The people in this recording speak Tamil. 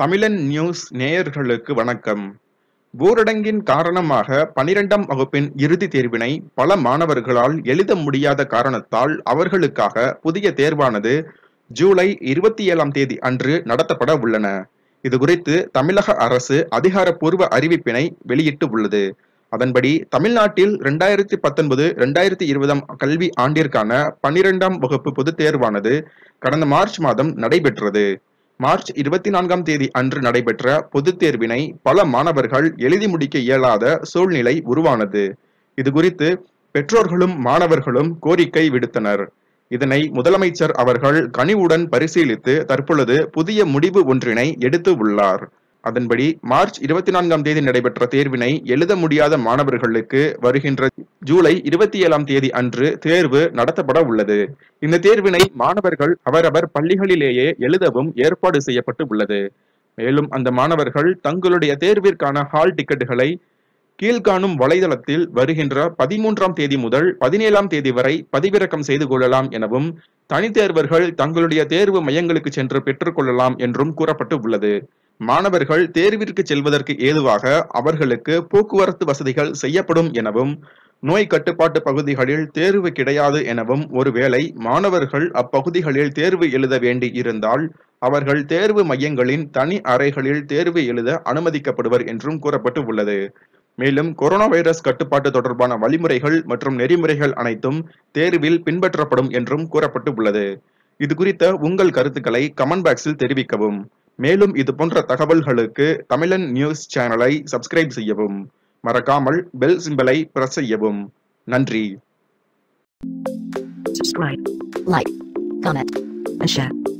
தமிழன் நியூஸ் நேயர்களுக்கு வணக்கம் ஊரடங்கின் காரணமாக பனிரெண்டாம் வகுப்பின் இறுதித் தேர்வினை பல மாணவர்களால் எழுத முடியாத காரணத்தால் அவர்களுக்காக புதிய தேர்வானது ஜூலை இருபத்தி ஏழாம் தேதி அன்று நடத்தப்பட உள்ளன இது குறித்து தமிழக அரசு அதிகாரப்பூர்வ அறிவிப்பினை வெளியிட்டு உள்ளது அதன்படி தமிழ்நாட்டில் இரண்டாயிரத்தி பத்தொன்பது ரெண்டாயிரத்தி இருபதாம் கல்வி ஆண்டிற்கான பனிரெண்டாம் வகுப்பு பொதுத் தேர்வானது கடந்த மார்ச் மாதம் நடைபெற்றது மார்ச் இருபத்தி நான்காம் தேதி அன்று நடைபெற்ற பொதுத் தேர்வினை பல மாணவர்கள் எழுதி முடிக்க இயலாத சூழ்நிலை உருவானது இது குறித்து பெற்றோர்களும் மாணவர்களும் கோரிக்கை விடுத்தனர் இதனை முதலமைச்சர் அவர்கள் கனிவுடன் பரிசீலித்து தற்பொழுது புதிய முடிவு ஒன்றினை எடுத்து உள்ளார் அதன்படி மார்ச் இருபத்தி நான்காம் தேதி நடைபெற்ற தேர்வினை எழுத முடியாத மாணவர்களுக்கு வருகின்ற ஜூலை இருபத்தி ஏழாம் தேதி அன்று தேர்வு நடத்தப்பட உள்ளது இந்த தேர்வினை மாணவர்கள் அவரவர் பள்ளிகளிலேயே எழுதவும் ஏற்பாடு செய்யப்பட்டு உள்ளது மேலும் அந்த மாணவர்கள் தங்களுடைய தேர்விற்கான ஹால் டிக்கெட்டுகளை கீழ்காணும் வலைதளத்தில் வருகின்ற பதிமூன்றாம் தேதி முதல் பதினேழாம் தேதி வரை பதிவிறக்கம் செய்து கொள்ளலாம் எனவும் தனித்தேர்வர்கள் தங்களுடைய தேர்வு மையங்களுக்கு சென்று பெற்றுக்கொள்ளலாம் என்றும் கூறப்பட்டு உள்ளது மாணவர்கள் தேர்விற்கு செல்வதற்கு ஏதுவாக அவர்களுக்கு போக்குவரத்து வசதிகள் செய்யப்படும் எனவும் நோய் கட்டுப்பாட்டு பகுதிகளில் தேர்வு கிடையாது எனவும் ஒருவேளை மாணவர்கள் அப்பகுதிகளில் தேர்வு எழுத வேண்டி இருந்தால் அவர்கள் தேர்வு மையங்களின் தனி அறைகளில் தேர்வு எழுத அனுமதிக்கப்படுவர் என்றும் கூறப்பட்டு உள்ளது மேலும் கொரோனா வைரஸ் கட்டுப்பாட்டு தொடர்பான வழிமுறைகள் மற்றும் நெறிமுறைகள் அனைத்தும் தேர்வில் பின்பற்றப்படும் என்றும் கூறப்பட்டு உள்ளது இது குறித்த உங்கள் கருத்துக்களை கமெண்ட் பாக்ஸில் தெரிவிக்கவும் மேலும் இது போன்ற தகவல்களுக்கு தமிழன் நியூஸ் சேனலை சப்ஸ்கிரைப் செய்யவும் மறக்காமல் பெல் சிம்பலை பிரஸ் செய்யவும் நன்றி Subscribe, like, comment, and share.